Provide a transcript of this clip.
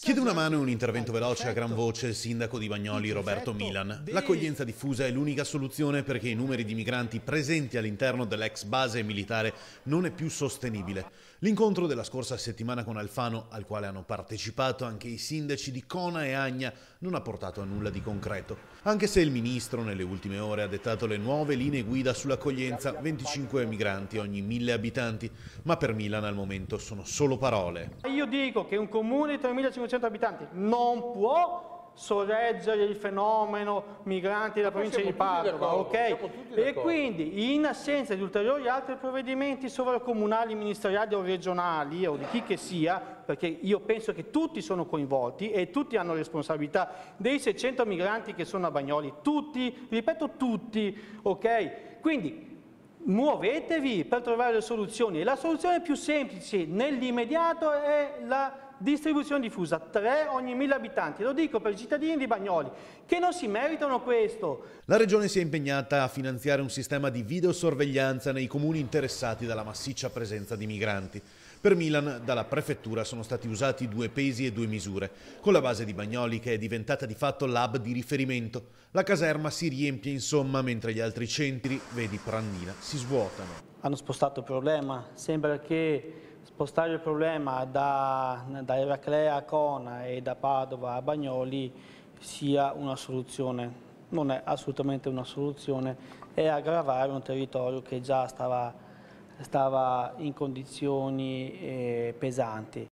Chiede una mano e un intervento veloce a gran voce il sindaco di Bagnoli Roberto Milan. L'accoglienza diffusa è l'unica soluzione perché i numeri di migranti presenti all'interno dell'ex base militare non è più sostenibile. L'incontro della scorsa settimana con Alfano, al quale hanno partecipato anche i sindaci di Cona e Agna, non ha portato a nulla di concreto. Anche se il ministro nelle ultime ore ha dettato le nuove linee guida sull'accoglienza, 25 migranti ogni 1000 abitanti, ma per Milan al momento sono solo parole. Io dico che un comune di 3500 500 abitanti, non può sorreggere il fenomeno migranti della provincia di Padova, ok? E quindi in assenza di ulteriori altri provvedimenti sovracomunali, ministeriali o regionali o di chi che sia, perché io penso che tutti sono coinvolti e tutti hanno responsabilità dei 600 migranti che sono a Bagnoli, tutti, ripeto tutti, ok? Quindi muovetevi per trovare le soluzioni e la soluzione più semplice nell'immediato è la distribuzione diffusa, 3 ogni 1000 abitanti, lo dico per i cittadini di Bagnoli, che non si meritano questo. La regione si è impegnata a finanziare un sistema di videosorveglianza nei comuni interessati dalla massiccia presenza di migranti. Per Milan, dalla prefettura sono stati usati due pesi e due misure, con la base di Bagnoli che è diventata di fatto l'hub di riferimento. La caserma si riempie insomma, mentre gli altri centri, vedi Prandina, si svuotano. Hanno spostato il problema, sembra che spostare il problema da, da Eraclea a Cona e da Padova a Bagnoli sia una soluzione. Non è assolutamente una soluzione, è aggravare un territorio che già stava, stava in condizioni eh, pesanti.